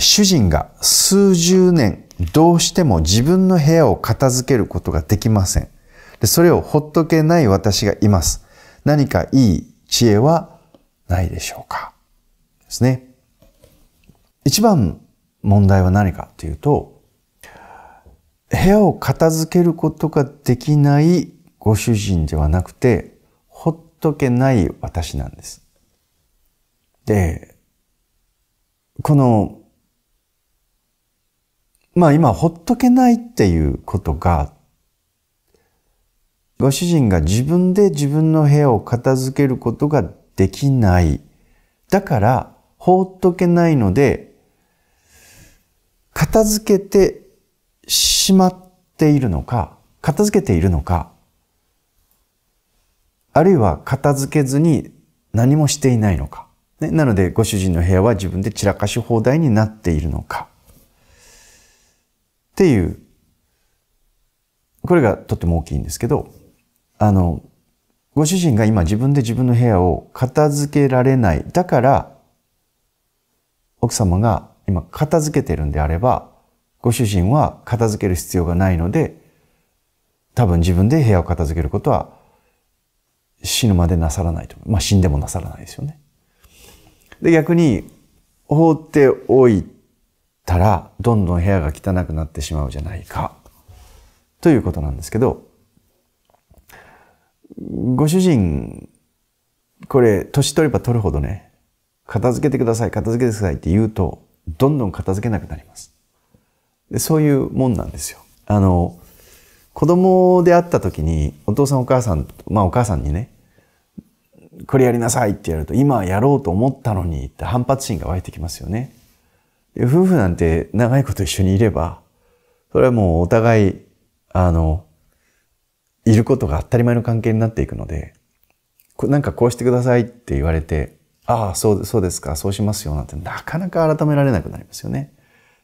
主人が数十年どうしても自分の部屋を片付けることができません。でそれをほっとけない私がいます。何かいい知恵はないでしょうかですね。一番問題は何かというと、部屋を片付けることができないご主人ではなくて、ほっとけない私なんです。で、このまあ今ほっとけないっていうことが、ご主人が自分で自分の部屋を片付けることができない。だから放っとけないので、片付けてしまっているのか、片付けているのか、あるいは片付けずに何もしていないのか。ね、なのでご主人の部屋は自分で散らかし放題になっているのか。っていう、これがとっても大きいんですけど、あの、ご主人が今自分で自分の部屋を片付けられない。だから、奥様が今片付けてるんであれば、ご主人は片付ける必要がないので、多分自分で部屋を片付けることは死ぬまでなさらないと。まあ死んでもなさらないですよね。で、逆に放っておいたら、どんどん部屋が汚くなってしまうじゃないか。ということなんですけど、ご主人、これ、年取れば取るほどね、片付けてください、片付けてくださいって言うと、どんどん片付けなくなります。でそういうもんなんですよ。あの、子供であった時に、お父さんお母さん、まあお母さんにね、これやりなさいってやると、今やろうと思ったのにって反発心が湧いてきますよね。夫婦なんて長いこと一緒にいれば、それはもうお互い、あの、いることが当たり前の関係になっていくので、なんかこうしてくださいって言われて、ああ、そうそうですか、そうしますよ、なんてなかなか改められなくなりますよね。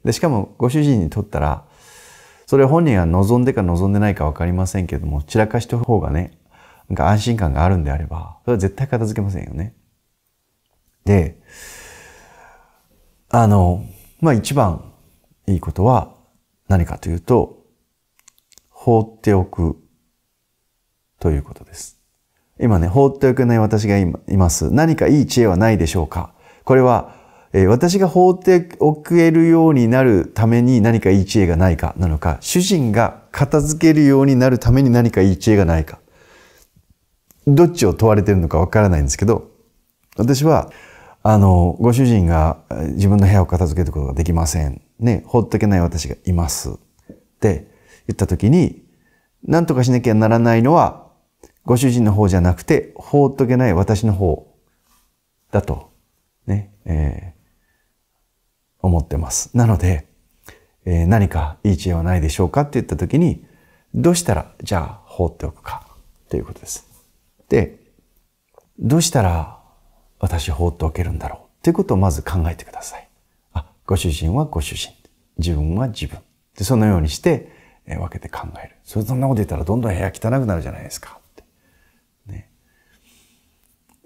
で、しかもご主人にとったら、それ本人が望んでか望んでないかわかりませんけれども、散らかした方がね、なんか安心感があるんであれば、それは絶対片付けませんよね。で、あの、まあ一番いいことは何かというと、放っておくということです。今ね、放っておけない私がいます。何かいい知恵はないでしょうかこれは、えー、私が放っておけるようになるために何かいい知恵がないかなのか、主人が片付けるようになるために何かいい知恵がないか。どっちを問われてるのかわからないんですけど、私はあの、ご主人が自分の部屋を片付けることができません。ね、放っとけない私がいます。って言った時に、何とかしなきゃならないのは、ご主人の方じゃなくて、放っとけない私の方だと、ね、えー、思ってます。なので、えー、何かいい知恵はないでしょうかって言った時に、どうしたら、じゃあ放っておくか、ということです。で、どうしたら私放っておけるんだろうということをまず考えてください。あ、ご主人はご主人。自分は自分。で、そのようにして、え分けて考える。そそんなこと言ったらどんどん部屋汚くなるじゃないですか。ね。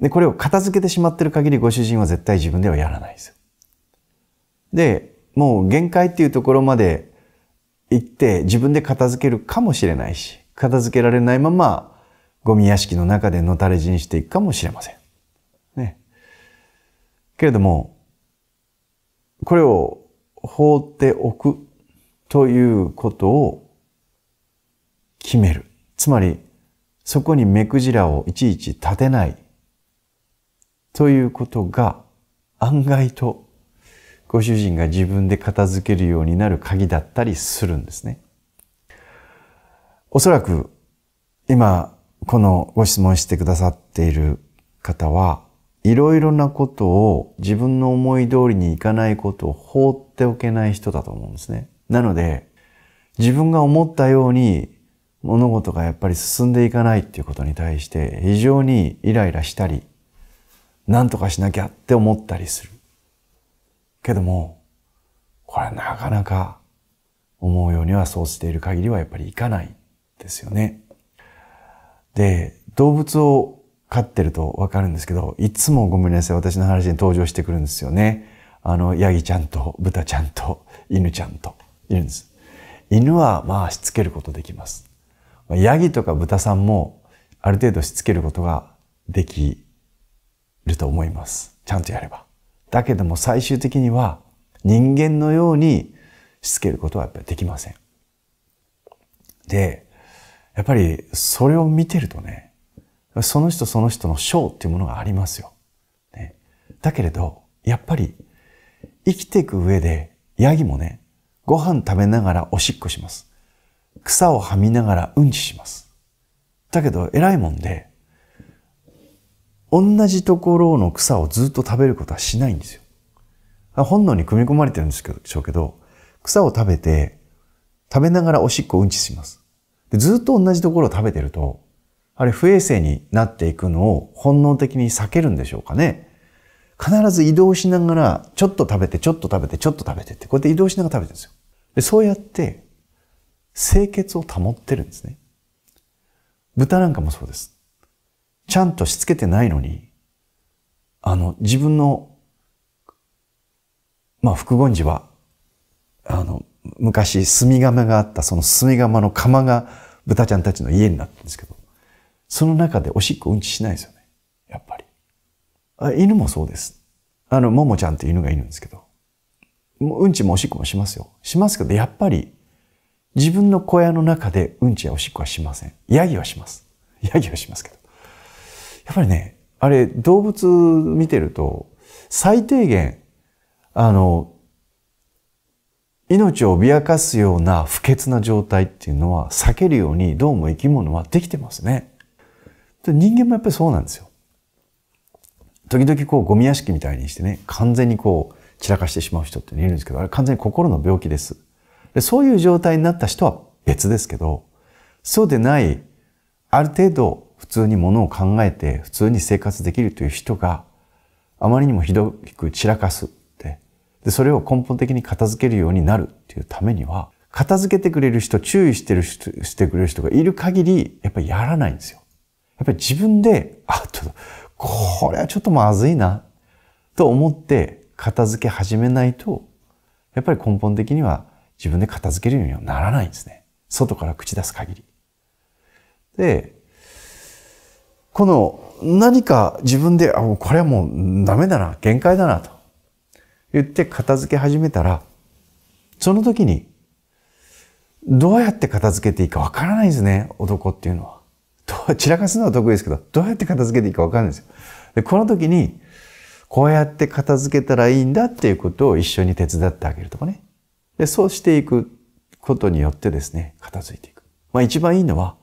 で、これを片付けてしまってる限りご主人は絶対自分ではやらないですよ。で、もう限界っていうところまで行って自分で片付けるかもしれないし、片付けられないままゴミ屋敷の中でのたれ死にしていくかもしれません。けれども、これを放っておくということを決める。つまり、そこに目くじらをいちいち立てないということが案外とご主人が自分で片付けるようになる鍵だったりするんですね。おそらく今このご質問してくださっている方はいろいろなことを自分の思い通りにいかないことを放っておけない人だと思うんですね。なので、自分が思ったように物事がやっぱり進んでいかないっていうことに対して非常にイライラしたり、何とかしなきゃって思ったりする。けども、これはなかなか思うようにはそうしている限りはやっぱりいかないですよね。で、動物を飼ってるとわかるんですけど、いつもごめんなさい、私の話に登場してくるんですよね。あの、ヤギちゃんと、豚ちゃんと、犬ちゃんと、いるんです。犬は、まあ、しつけることできます。ヤギとか豚さんも、ある程度しつけることができると思います。ちゃんとやれば。だけども、最終的には、人間のようにしつけることはやっぱりできません。で、やっぱり、それを見てるとね、その人その人の章っていうものがありますよ。ね、だけれど、やっぱり、生きていく上で、ヤギもね、ご飯食べながらおしっこします。草をはみながらうんちします。だけど、偉いもんで、同じところの草をずっと食べることはしないんですよ。本能に組み込まれてるんですけど、草を食べて、食べながらおしっこうんちします。ずっと同じところを食べてると、あれ不衛生になっていくのを本能的に避けるんでしょうかね。必ず移動しながら、ちょっと食べて、ちょっと食べて、ちょっと食べてって、こうやって移動しながら食べてるんですよ。でそうやって、清潔を保ってるんですね。豚なんかもそうです。ちゃんとしつけてないのに、あの、自分の、まあ、副言寺は、あの、昔、炭釜があった、その炭釜の釜が豚ちゃんたちの家になったんですけど、その中でおしっこうんちしないですよね。やっぱり。あ犬もそうです。あの、ももちゃんっていう犬がいるんですけど。うんちもおしっこもしますよ。しますけど、やっぱり自分の小屋の中でうんちやおしっこはしません。ヤギはします。ヤギはしますけど。やっぱりね、あれ、動物見てると、最低限、あの、命を脅かすような不潔な状態っていうのは避けるようにどうも生き物はできてますね。人間もやっぱりそうなんですよ。時々こうゴミ屋敷みたいにしてね、完全にこう散らかしてしまう人っているんですけど、あれ完全に心の病気です。でそういう状態になった人は別ですけど、そうでない、ある程度普通にものを考えて普通に生活できるという人があまりにもひどく散らかすって、でそれを根本的に片付けるようになるっていうためには、片付けてくれる人、注意してるしてくれる人がいる限り、やっぱりやらないんですよ。やっぱり自分で、あ、ちょっと、これはちょっとまずいな、と思って片付け始めないと、やっぱり根本的には自分で片付けるようにはならないんですね。外から口出す限り。で、この何か自分で、あ、もうこれはもうダメだな、限界だな、と言って片付け始めたら、その時に、どうやって片付けていいかわからないんですね、男っていうのは。散らかすのは得意ですけど、どうやって片付けていいか分かんないですよ。で、この時に、こうやって片付けたらいいんだっていうことを一緒に手伝ってあげるとかね。で、そうしていくことによってですね、片付いていく。まあ一番いいのは、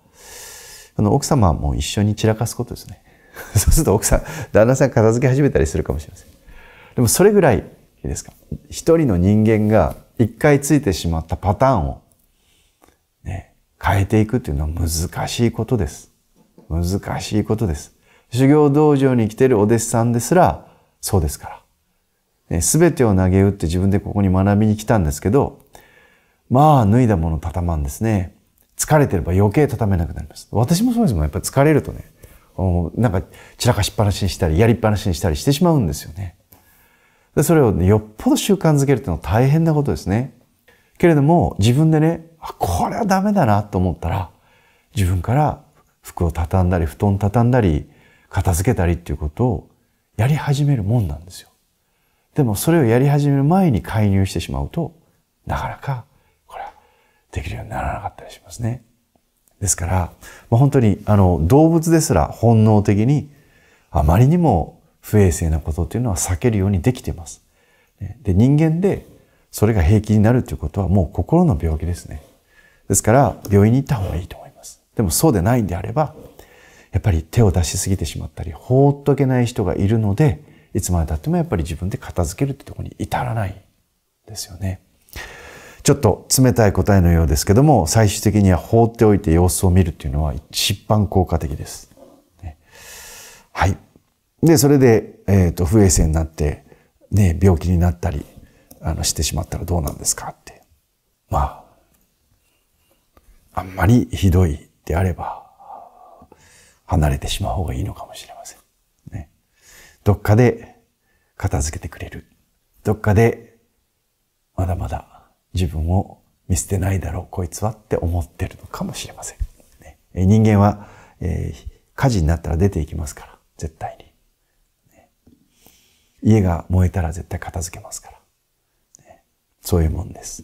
あの、奥様も一緒に散らかすことですね。そうすると奥さん、旦那さん片付け始めたりするかもしれません。でもそれぐらいですか。一人の人間が一回ついてしまったパターンを、ね、変えていくっていうのは難しいことです。難しいことです。修行道場に来ているお弟子さんですら、そうですから。す、べ、てを投げ打って自分でここに学びに来たんですけど、まあ、脱いだもの畳まんですね。疲れてれば余計畳めなくなります。私もそうですもん。やっぱ疲れるとね、なんか散らかしっぱなしにしたり、やりっぱなしにしたりしてしまうんですよね。でそれを、ね、よっぽど習慣づけるってのは大変なことですね。けれども、自分でね、あ、これはダメだなと思ったら、自分から服を畳んだり布団畳んだり片付けたりっていうことをやり始めるもんなんですよ。でもそれをやり始める前に介入してしまうとなかなかこれはできるようにならなかったりしますね。ですから、まあ、本当にあの動物ですら本能的にあまりにも不衛生なことっていうのは避けるようにできてます。で人間でそれが平気になるということはもう心の病気ですね。ですから病院に行った方がいいと思います。でもそうでないんであれば、やっぱり手を出しすぎてしまったり、放っとけない人がいるので、いつまで経ってもやっぱり自分で片付けるってとこに至らないですよね。ちょっと冷たい答えのようですけども、最終的には放っておいて様子を見るっていうのは一番効果的です。ね、はい。で、それで、えっ、ー、と、不衛生になって、ね、病気になったり、あの、してしまったらどうなんですかって。まあ、あんまりひどいであれば、離れてしまう方がいいのかもしれません。ね、どっかで片付けてくれる。どっかで、まだまだ自分を見捨てないだろう、こいつはって思ってるのかもしれません。ね、人間は、えー、火事になったら出ていきますから、絶対に。家が燃えたら絶対片付けますから。そういうもんです。